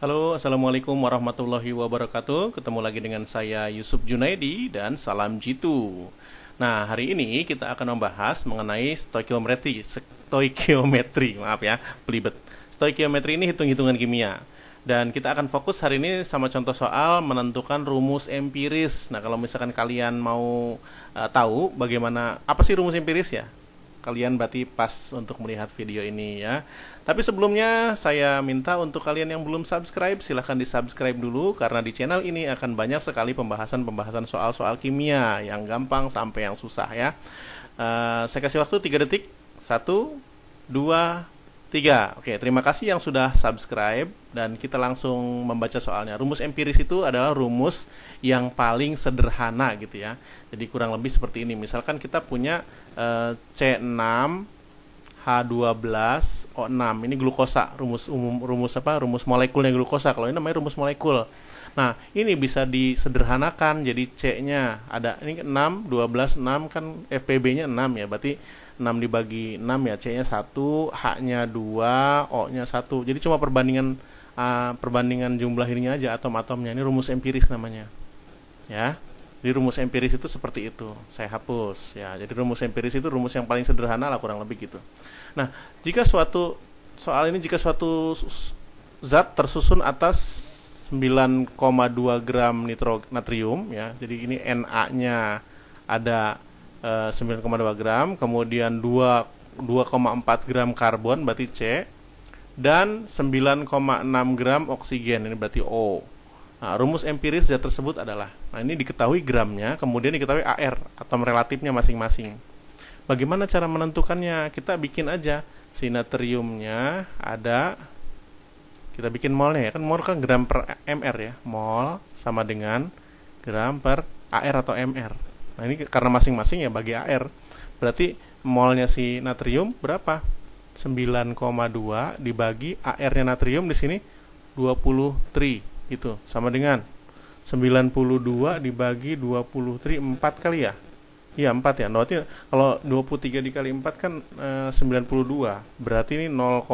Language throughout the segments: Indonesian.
Halo, Assalamualaikum warahmatullahi wabarakatuh. Ketemu lagi dengan saya Yusuf Junaidi dan Salam Jitu. Nah, hari ini kita akan membahas mengenai stoikiometri, stoikiometri, maaf ya, pelibet. Stoikiometri ini hitung-hitungan kimia. Dan kita akan fokus hari ini sama contoh soal menentukan rumus empiris. Nah, kalau misalkan kalian mau uh, tahu bagaimana apa sih rumus empiris ya? kalian berarti pas untuk melihat video ini ya. Tapi sebelumnya saya minta untuk kalian yang belum subscribe silahkan di subscribe dulu karena di channel ini akan banyak sekali pembahasan-pembahasan soal-soal kimia yang gampang sampai yang susah ya. Uh, saya kasih waktu 3 detik. 1, 2, Tiga. Oke, terima kasih yang sudah subscribe dan kita langsung membaca soalnya. Rumus empiris itu adalah rumus yang paling sederhana gitu ya. Jadi kurang lebih seperti ini. Misalkan kita punya eh, C6 H12 O6. Ini glukosa, rumus umum rumus apa? Rumus molekulnya glukosa. Kalau ini namanya rumus molekul. Nah, ini bisa disederhanakan jadi C-nya ada ini 6, 12, 6 kan FPB-nya 6 ya. Berarti 6 dibagi 6 ya C-nya 1, H-nya 2, O-nya 1. Jadi cuma perbandingan uh, perbandingan jumlah ininya aja atom-atomnya. Ini rumus empiris namanya. Ya. di rumus empiris itu seperti itu. Saya hapus ya. Jadi rumus empiris itu rumus yang paling sederhana lah kurang lebih gitu. Nah, jika suatu soal ini jika suatu zat tersusun atas 9,2 gram nitro natrium ya. Jadi ini Na-nya ada 9,2 eh, gram, kemudian 2,4 gram karbon berarti C dan 9,6 gram oksigen ini berarti O. Nah, rumus empiris zat tersebut adalah nah ini diketahui gramnya, kemudian diketahui AR atau relatifnya masing-masing. Bagaimana cara menentukannya? Kita bikin aja sinatriumnya ada kita bikin molnya ya kan mol kan gram per mr ya mol sama dengan gram per AR atau MR Nah ini karena masing-masing ya bagi AR. Berarti molnya si natrium berapa? 9,2 dibagi AR-nya natrium di sini 23 gitu. Sama dengan 92 dibagi 23 4 kali ya. Iya 4 ya. Berarti kalau 23 dikali 4 kan 92. Eh, Berarti ini 0,4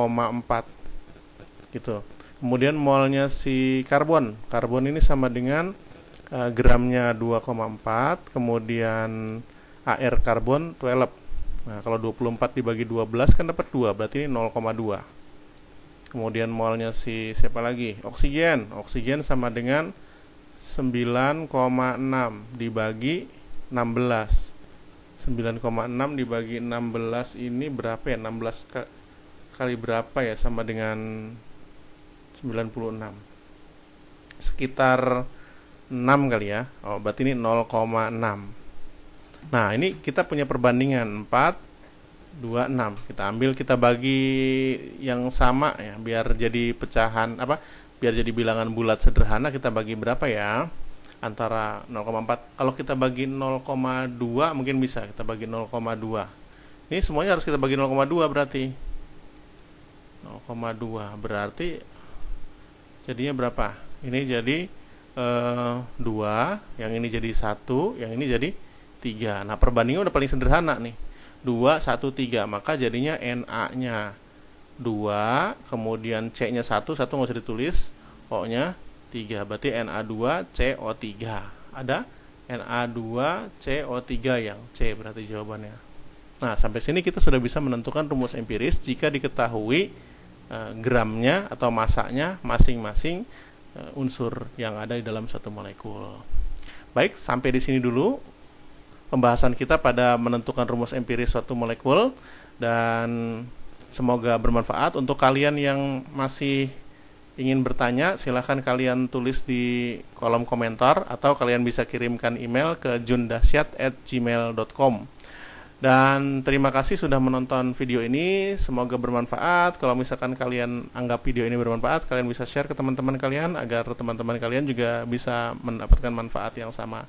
gitu. Kemudian molnya si karbon. Karbon ini sama dengan uh, gramnya 2,4 kemudian AR karbon 12 nah kalau 24 dibagi 12 kan dapat 2 berarti ini 0,2 kemudian molnya si siapa lagi oksigen oksigen sama dengan 9,6 dibagi 16 9,6 dibagi 16 ini berapa ya 16 kali berapa ya sama dengan 96 sekitar 6 kali ya. Oh, berarti ini 0,6. Nah, ini kita punya perbandingan 4 2 6. Kita ambil kita bagi yang sama ya biar jadi pecahan apa? Biar jadi bilangan bulat sederhana kita bagi berapa ya? Antara 0,4. Kalau kita bagi 0,2 mungkin bisa kita bagi 0,2. Ini semuanya harus kita bagi 0,2 berarti. 0,2 berarti jadinya berapa? Ini jadi Eh, dua, yang ini jadi satu, yang ini jadi tiga. Nah perbandingan udah paling sederhana nih. 2, 1, 3. Maka jadinya NA-nya 2, kemudian C-nya 1, 1 nggak usah ditulis, O-nya 3. Berarti NA2, CO3. Ada NA2, CO3 yang C berarti jawabannya. Nah, sampai sini kita sudah bisa menentukan rumus empiris jika diketahui e, gramnya atau masaknya masing-masing Eh, unsur yang ada di dalam satu molekul. Baik, sampai di sini dulu pembahasan kita pada menentukan rumus empiris suatu molekul dan semoga bermanfaat untuk kalian yang masih ingin bertanya silahkan kalian tulis di kolom komentar atau kalian bisa kirimkan email ke jundasyat@gmail.com. Dan terima kasih sudah menonton video ini. Semoga bermanfaat. Kalau misalkan kalian anggap video ini bermanfaat, kalian bisa share ke teman-teman kalian agar teman-teman kalian juga bisa mendapatkan manfaat yang sama.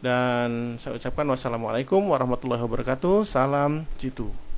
Dan saya ucapkan wassalamualaikum warahmatullahi wabarakatuh. Salam Jitu.